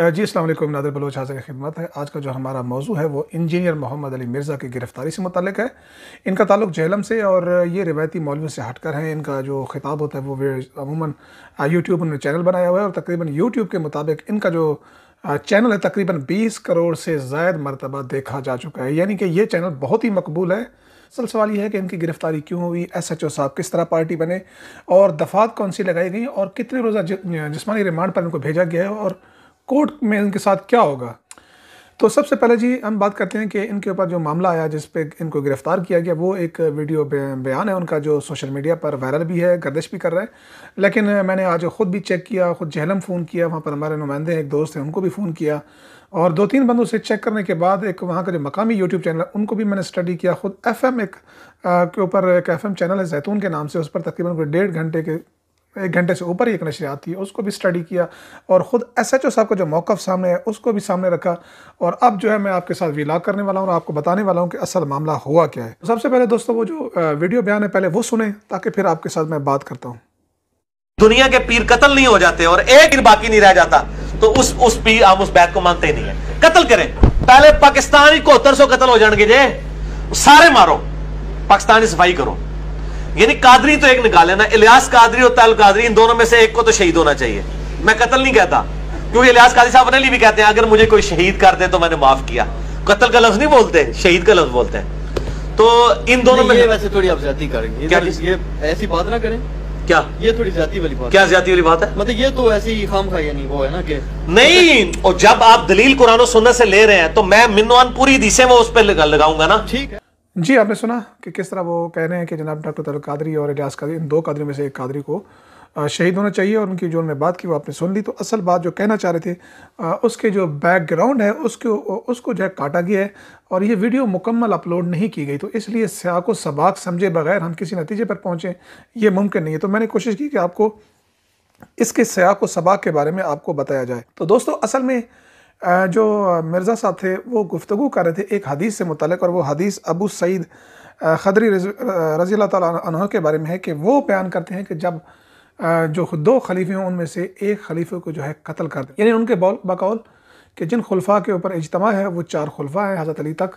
जी अल्लाम नादर बलोच हाजिर खिदमत है आज का जो हमारा मौजू है वो इंजीनियर मोहम्मद अली मिर्ज़ा की गिरफ़्तारी से मुतल है इनका ताल्लुक जहलम से और ये रिवायती मौलवी से हटकर हैं है इनका जो खिताब होता है वो अमूमन यूट्यूब उन्होंने चैनल बनाया हुआ है और तकरीबन यूट्यूब के मुताबिक इनका जो चैनल है तकरीबन बीस करोड़ से ज़ायद मरतबा देखा जा चुका है यानी कि ये चैनल बहुत ही मकबूल है असल सवाल यह है कि इनकी गिरफ़्तारी क्यों हुई एस एच ओ साहब किस तरह पार्टी बने और दफात कौन सी लगाई गई और कितने रोज़ा जिसमानी रिमांड पर इनको भेजा गया है और कोर्ट में इनके साथ क्या होगा तो सबसे पहले जी हम बात करते हैं कि इनके ऊपर जो मामला आया जिस पे इनको गिरफ्तार किया गया वो एक वीडियो बयान है उनका जो सोशल मीडिया पर वायरल भी है गर्दिश भी कर रहा है लेकिन मैंने आज ख़ुद भी चेक किया ख़ुद जहलम फ़ोन किया वहाँ पर हमारे नुमाइंदे एक दोस्त हैं उनको भी फ़ोन किया और दो तीन बंदों से चेक करने के बाद एक वहाँ का जो मकामी यूट्यूब चैनल है उनको भी मैंने स्टडी किया ख़ुद एफ एक के ऊपर एक एफ चैनल है जैतून के नाम से उस पर तकरीबन कोई डेढ़ घंटे के एक घंटे से ऊपर ही एक नशर आती है उसको भी स्टडी किया और ख़ुद एस एच ओ साहब का जो मौक़ सामने है उसको भी सामने रखा और अब जो है मैं आपके साथ विला करने वाला हूँ और आपको बताने वाला हूँ कि असल मामला हुआ क्या है सबसे पहले दोस्तों वो जो वीडियो बयान है पहले वो सुने ताकि फिर आपके साथ मैं बात करता हूँ दुनिया के पीर कत्ल नहीं हो जाते और एक पीर बाकी नहीं रह जाता तो उस उस पीर हम उस बैत को मानते ही नहीं है कत्ल करें पहले पाकिस्तानी ही को सौ कत्ल हो जाएंगे जे सारे मारो पाकिस्तानी सफाई करो यानी कादरी तो एक निकाले ना इलियास कादरी और तल कादरी इन दोनों में से एक को तो शहीद होना चाहिए मैं कत्ल नहीं कहता क्योंकि इलियास कादरी साहब अपने लिए भी कहते हैं अगर मुझे कोई शहीद कर दे तो मैंने माफ किया कत्ल का लफ्ज नहीं बोलते शहीद का लफ्ज बोलते हैं तो इन दोनों में वैसे थोड़ी आप ज्यादा करेंगे क्या ये ऐसी बात ना करें क्या ये थोड़ी ज्यादा वाली बात क्या ज्यादा वाली बात है मतलब ये तो ऐसी खाम खाई नहीं वो है ना कि नहीं और जब आप दलील कुरान सुनने से ले रहे हैं तो मैं मिनवान पूरी दिशे में उस पर लगाऊंगा ना ठीक है जी आपने सुना कि किस तरह वो कह रहे हैं कि जनाब डॉक्टर तल कादरी और इलियास कादरी इन दो कादरी में से एक कादरी को शहीद होना चाहिए और उनकी जो उन्होंने बात की वो आपने सुन ली तो असल बात जो कहना चाह रहे थे उसके जो बैकग्राउंड है उसके उसको जो है काटा गया है और ये वीडियो मुकम्मल अपलोड नहीं की गई तो इसलिए को सबाक समझे बगैर हम किसी नतीजे पर पहुँचें ये मुमकिन नहीं है तो मैंने कोशिश की कि आपको इसके सयाक व सबाक के बारे में आपको बताया जाए तो दोस्तों असल में जो मिर्ज़ा साहब थे वो गुफ्तु कर रहे थे एक हदीस से मुतल और वो हदीस अबू सईद खदरी रज़ी तह के बारे में है कि वो बयान करते हैं कि जब जो दो खलीफे हों उनमें से एक खलीफे को जो है कत्ल कर दें यानी उनके बौल बकौल कि जिन खुलफा के ऊपर इजतमा है वो चार खुलफा हैं हज़रत अली तक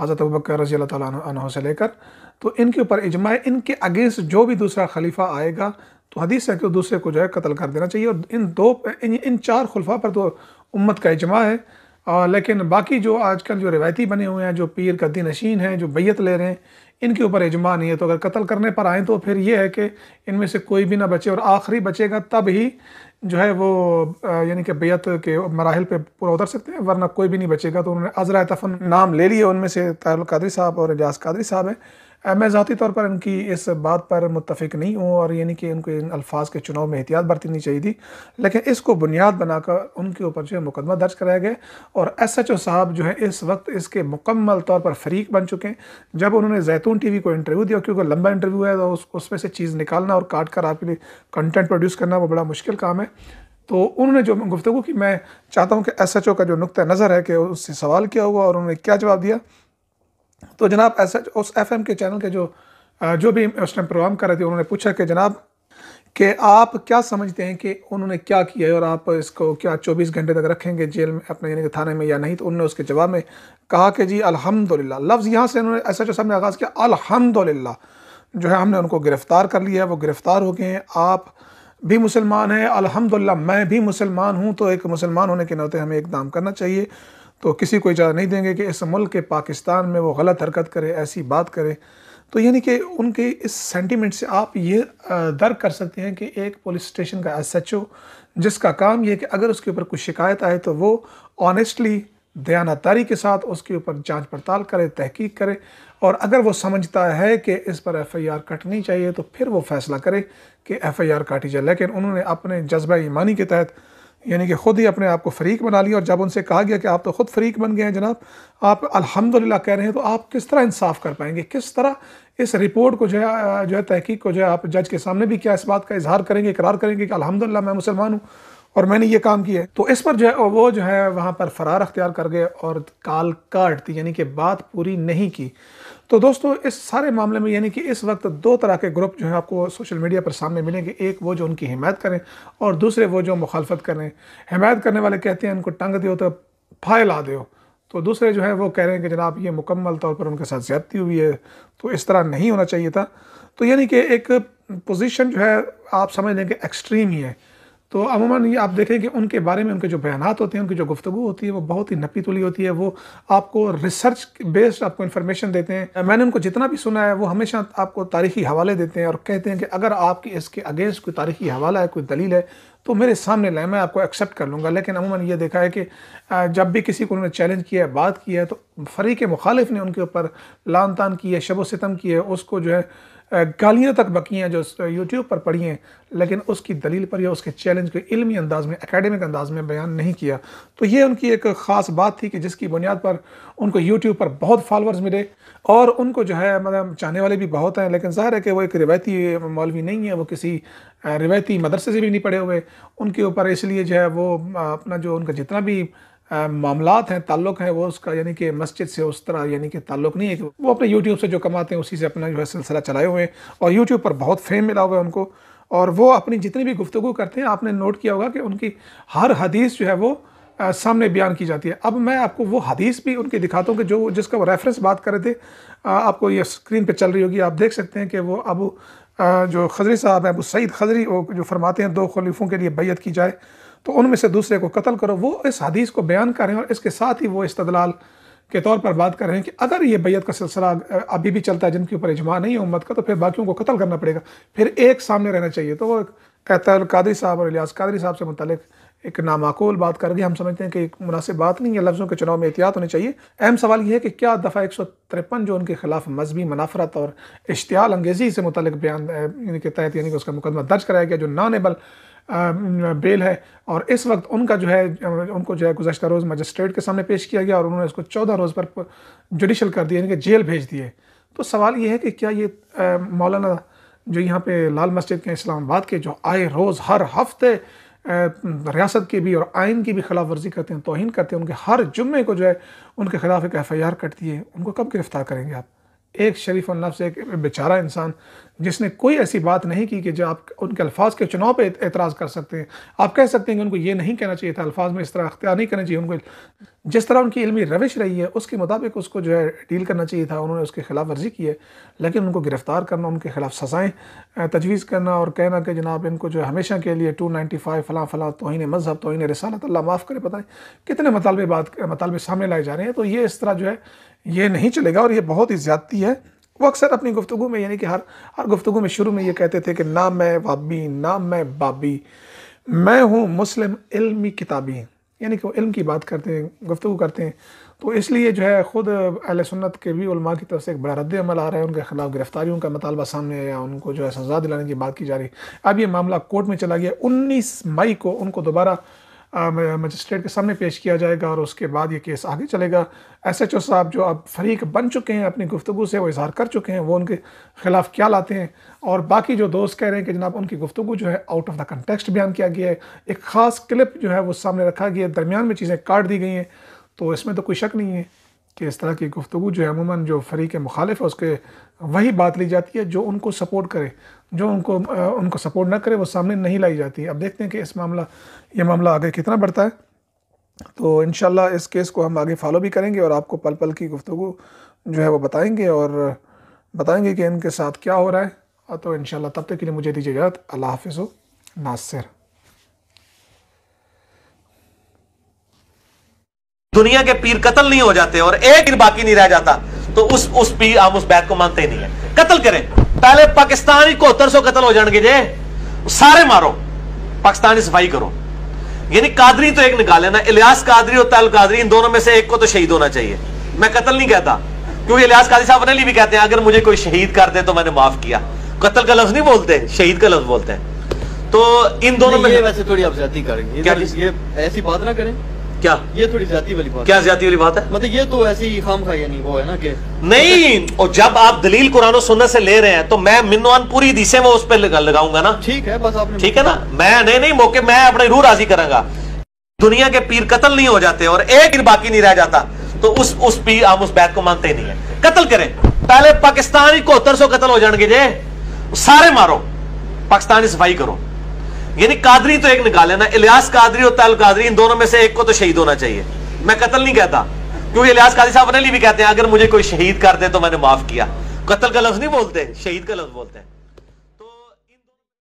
हज़रत बकर रजी तह से लेकर तो इनके ऊपर इजमा है इनके अगेंस्ट जो भी दूसरा खलीफा आएगा तो हदीस है कि दूसरे को जो है कत्ल कर देना चाहिए और इन दो इन, इन चार खुलफा पर तो उम्मत का इजमा है और लेकिन बाकी जो आजकल जो रिवायती बने हुए हैं जो पीर गद्दी नशीन हैं जो बैत ले रहे हैं इनके ऊपर इजमा नहीं है तो अगर कत्ल करने पर आएँ तो फिर ये है कि इनमें से कोई भी ना बचे और आखिरी बचेगा तब ही जो है वो यानी कि बेत के मराहल पर पूरा उतर सकते हैं वरना कोई भी नहीं बचेगा तो उन्होंने अजरा तफन नाम ले लिए उनमें से तारुल कादरी साहब और एजाज कादरी साहब हैं मैं ज़ाती तौर पर इनकी इस बात पर मुतफिक नहीं हूँ और यानी कि उनको इन अल्फाज के चुनाव में एहतियात बरतनी चाहिए थी लेकिन इसको बुनियाद बनाकर उनके ऊपर जो है मुकदमा दर्ज कराया गया और एस एच ओ साहब जो है इस वक्त इसके मुकम्मल तौर पर फरीक बन चुके हैं जब उन्होंने जैतून टी वी को इंटरव्यू दिया क्योंकि लंबा इंटरव्यू है तो उस उसमें से चीज़ निकालना और काट कर आपके लिए कंटेंट प्रोड्यूस करना वो बड़ा मुश्किल काम है तो उन्होंने जो गुफ्तु की मैं चाहता हूँ कि एस एच ओ का जो नुक़ नज़र है कि उससे सवाल किया हुआ और उन्होंने क्या जवाब दिया तो जनाब ऐसा उस एफ के चैनल के जो जो भी उस टाइम प्रोग्राम कर रहे थे उन्होंने पूछा कि जनाब कि आप क्या समझते हैं कि उन्होंने क्या किया है और आप इसको क्या 24 घंटे तक रखेंगे जेल में अपने यानी कि थाने में या नहीं तो उन्होंने उसके जवाब में कहा कि जी अल्हम्दुलिल्लाह लफ्ज़ यहाँ से उन्होंने ऐसा जो सामने आगाज़ किया अल्हम्दुलिल्लाह जो है हमने उनको गिरफ़्तार कर लिया है वो गिरफ़्तार हो गए हैं आप भी मुसलमान हैं अलहमदिल्ला मैं भी मुसलमान हूँ तो एक मुसलमान होने के नाते हमें एक दाम करना चाहिए तो किसी को इजाज़त नहीं देंगे कि इस मुल्क के पाकिस्तान में वो गलत हरकत करे ऐसी बात करे तो यानी कि उनके इस सेंटीमेंट से आप ये दर्क कर सकते हैं कि एक पुलिस स्टेशन का एस एच ओ जिसका काम यह कि अगर उसके ऊपर कुछ शिकायत आए तो वो ऑनेस्टली दयानातारी के साथ उसके ऊपर जांच पड़ताल करे तहकीक करे और अगर वो समझता है कि इस पर एफ़ आई आर कटनी चाहिए तो फिर वो फैसला करे कि एफ़ आई आर काटी जाए लेकिन उन्होंने अपने जज्बा ईमानी के तहत यानी कि ख़ुद ही अपने आप को फ़रीक बना लिया और जब उनसे कहा गया कि आप तो ख़ुद फ़रीक बन गए हैं जनाब आप अल्हम्दुलिल्लाह कह रहे हैं तो आप किस तरह इंसाफ कर पाएंगे किस तरह इस रिपोर्ट को जो है जो है तहकीक को जो है आप जज के सामने भी क्या इस बात का इजहार करेंगे इकरार करेंगे कि अलहमदिल्ला मैं मुसलमान हूँ और मैंने ये काम किया तो इस पर जो है वो जो है वहाँ पर फरार अख्तियार कर गए और काल काट दी यानी कि बात पूरी नहीं की तो दोस्तों इस सारे मामले में यानी कि इस वक्त दो तरह के ग्रुप जो हैं आपको सोशल मीडिया पर सामने मिलेंगे एक वो जो उनकी हिमायत करें और दूसरे वो जो मुखालफत करें हिमायत करने वाले कहते हैं उनको टंग दो तो फैला दो तो दूसरे जो है वो कह रहे हैं कि जनाब ये मुकम्मल तौर पर उनके साथ ज्यादती हुई है तो इस तरह नहीं होना चाहिए था तो यानी कि एक पोजीशन जो है आप समझ लें कि एक्सट्रीम ही है तो अमूमन ये आप देखेंगे उनके बारे में उनके जो बयान होते हैं उनकी जो गुफ्तु होती है वो बहुत ही नपी तुली होती है वो आपको रिसर्च बेस्ड आपको इन्फॉर्मेशन देते हैं मैंने उनको जितना भी सुना है वो हमेशा आपको तारीखी हवाले देते हैं और कहते हैं कि अगर आपकी इसके अगेंस्ट कोई तारीखी हवाला है कोई दलील है तो मेरे सामने लाए मैं आपको एक्सेप्ट कर लूँगा लेकिन अमूमन ये देखा है कि जब भी किसी को उन्होंने चैलेंज किया है बात की है तो फरीक मुखालिफ ने उनके ऊपर लान तान की है शब सितम की है उसको जो है गालियाँ तक बकी हैं जो यूट्यूब पर पढ़ी हैं लेकिन उसकी दलील पर या उसके चैलेंज को इलमी अंदाज में एकेडमिक अंदाज में बयान नहीं किया तो ये उनकी एक ख़ास बात थी कि जिसकी बुनियाद पर उनको यूट्यूब पर बहुत फॉलोअर्स मिले और उनको जो है मतलब चाहने वाले भी बहुत हैं लेकिन ज़ाहिर है कि वो एक रिवायती मौलवी नहीं है वो किसी रिवायती मदरसे से भी नहीं पढ़े हुए उनके ऊपर इसलिए जो है वो अपना जो उनका जितना भी मामला हैं ताल्लुक़ हैं वो उसका यानी कि मस्जिद से उस तरह यानी कि ताल्लुक़ नहीं है कि वो अपने यूट्यूब से जो कमाते हैं उसी से अपना जो है सिलसिला चलाए हुए हैं और यूट्यूब पर बहुत फेम मिला हुआ है उनको और वो अपनी जितनी भी गुफ्तु करते हैं आपने नोट किया होगा कि उनकी हर हदीस जो है वो आ, सामने बयान की जाती है अब मैं आपको वो हदीस भी उनकी दिखाता हूँ कि जो जिसका वो रेफरेंस बात कर रहे थे आ, आपको ये स्क्रीन पे चल रही होगी आप देख सकते हैं कि वो अबू जो खजरी साहब हैं अबू सईद खजरी वो जो फरमाते हैं दो खलीफों के लिए बैत की जाए तो उनमें से दूसरे को कत्ल करो वो इस हदीस को बयान कर रहे हैं और इसके साथ ही वो इस्तदलाल के तौर पर बात कर रहे हैं कि अगर ये बैत का सिलसिला अभी भी चलता है जिनके ऊपर इजमा नहीं है उम्मत का तो फिर बाकियों को कत्ल करना पड़ेगा फिर एक सामने रहना चाहिए तो वो कहता कादरी साहब और इलियास कादरी साहब से मतलब एक नामाकूल बात कर गई हम समझते हैं कि एक मुनासिब बात नहीं है लफ्ज़ों के चुनाव में एहतियात होनी चाहिए अहम सवाल यह है कि क्या दफ़ा एक सौ तिरपन जो उनके खिलाफ मजहबी मुनाफरत और इश्तियाल अंगेज़ी से मुतल बयान के तहत यानी कि उसका मुकदमा दर्ज कराया गया जो नानबल बेल है और इस वक्त उनका जो है उनको जो है गुजशत रोज़ मजिस्ट्रेट के सामने पेश किया गया और उन्होंने इसको चौदह रोज़ पर जुडिशल कर दिया यानी कि जेल भेज दिए तो सवाल ये है कि क्या ये मौलाना जो यहाँ पे लाल मस्जिद के इस्लामाबाद के जो आए रोज़ हर हफ्ते रियासत की भी और आइन की भी खिलाफ वर्जी करते हैं तोहन करते हैं उनके हर जुम्मे को जो है उनके खिलाफ एक एफ आई आर कटती है उनको कब गिरफ़्तार करेंगे आप एक शरीफ और नफ्स एक बेचारा इंसान जिसने कोई ऐसी बात नहीं की कि जो आप उनके अल्फाज के चुनाव पे एतराज़ कर सकते हैं आप कह सकते हैं कि उनको ये नहीं कहना चाहिए था अल्फाज में इस तरह अख्तियार नहीं करना चाहिए उनको जिस तरह उनकी इलमी रविश रही है उसके मुताबिक उसको जो है डील करना चाहिए था उन्होंने उसके खिलाफ वर्जी की है लेकिन उनको गिरफ़्तार करना उनके खिलाफ सजाएँ तजवीज़ करना और कहना कि जनाब इनको जो है हमेशा के लिए टू नाइन्टी फाइव फ़लाँ फ़लाँ तोहन मजहब तोहन रसालत अल्लाह माफ़ करें पता है कितने मतलब बात मतालबे सामने लाए जा रहे हैं तो ये इस तरह जो है ये नहीं चलेगा और ये बहुत ही ज़्यादती है वो अक्सर अपनी गुफ्तु में यानी कि हर हर गुफ्तु में शुरू में ये कहते थे कि ना मैं वाबी ना मैं बाबी मैं हूँ मुस्लिम इल्मी किताबी यानी कि वो इल्म की बात करते हैं गुफ्तु करते हैं तो इसलिए जो है ख़ुद अहल सुन्नत के भी उलमा की तरफ से एक बड़ा रद्दमल आ रहा है उनके खिलाफ गिरफ्तारियों का मतालबा सामने आया उनको जो है सजा दिलाने की बात की जा रही है अब ये मामला कोर्ट में चला गया उन्नीस मई को उनको दोबारा मजिस्ट्रेट के सामने पेश किया जाएगा और उसके बाद ये केस आगे चलेगा एस एच ओ साहब जो अब फरीक बन चुके हैं अपनी गुफ्तु से वो इजहार कर चुके हैं वो उनके खिलाफ क्या लाते हैं और बाकी जो दोस्त कह रहे हैं कि जनाब उनकी गुफ्तु जो है आउट ऑफ द कंटेक्सट बयान किया गया है एक ख़ास क्लिप जो है वो सामने रखा गया है दरमियान में चीज़ें काट दी गई हैं तो इसमें तो कोई शक नहीं है कि इस तरह की गुफ्तु जो है अमूमन जो फरीक मुखालिफ है उसके वही बात ली जाती है जो उनको सपोर्ट करे जो उनको उनको सपोर्ट ना करे वो सामने नहीं लाई जाती अब देखते हैं कि इस मामला ये मामला आगे कितना बढ़ता है तो इन इस केस को हम आगे फॉलो भी करेंगे और आपको पल पल की गुफ्तु जो है वो बताएँगे और बताएँगे कि इनके साथ क्या हो रहा है तो इन तब तक के लिए मुझे दीजिए इजाज़त अल्लाह हाफ नासिर दुनिया के पीर कत्ल नहीं हो जाते और एक पीर बाकी नहीं रह जाता तो उस उस पीर हम उस बैत को मानते ही नहीं है कत्ल करें पहले पाकिस्तानी को सौ कत्ल हो जाएंगे जे सारे मारो पाकिस्तानी सफाई करो यानी कादरी तो एक निकाले ना इलियास कादरी और तल कादरी इन दोनों में से एक को तो शहीद होना चाहिए मैं कत्ल नहीं कहता क्योंकि इलियास कादरी साहब अपने भी कहते हैं अगर मुझे कोई शहीद कर दे तो मैंने माफ किया कत्ल का लफ्ज नहीं बोलते शहीद का लफ्ज बोलते हैं तो इन दोनों में वैसे थोड़ी आप ज्यादा करेंगे ऐसी बात ना करें क्या ये थोड़ी ज्यादा वाली बात क्या ज्यादा वाली बात है मतलब ये तो ऐसे ही खाम खाई नहीं वो है ना कि नहीं और जब आप दलील कुरान सुनने से ले रहे हैं तो मैं मिनवान पूरी दिशे में उस पर लगाऊंगा ना ठीक है बस आपने ठीक है ना मैं नहीं नहीं मौके मैं अपने रूह राजी करूंगा दुनिया के पीर कत्ल नहीं हो जाते और एक पीर बाकी नहीं रह जाता तो उस उस पीर आप उस बैत को मानते नहीं है कत्ल करें पहले पाकिस्तान ही को सौ कत्ल हो जाएंगे जे सारे मारो पाकिस्तानी सफाई करो यानी कादरी तो एक निकाले ना इलियास कादरी और तल कादरी इन दोनों में से एक को तो शहीद होना चाहिए मैं कत्ल नहीं कहता क्योंकि इलियास कादरी साहब अपने लिए भी कहते हैं अगर मुझे कोई शहीद कर दे तो मैंने माफ किया कत्ल का लफ्ज नहीं बोलते शहीद का लफ्ज बोलते हैं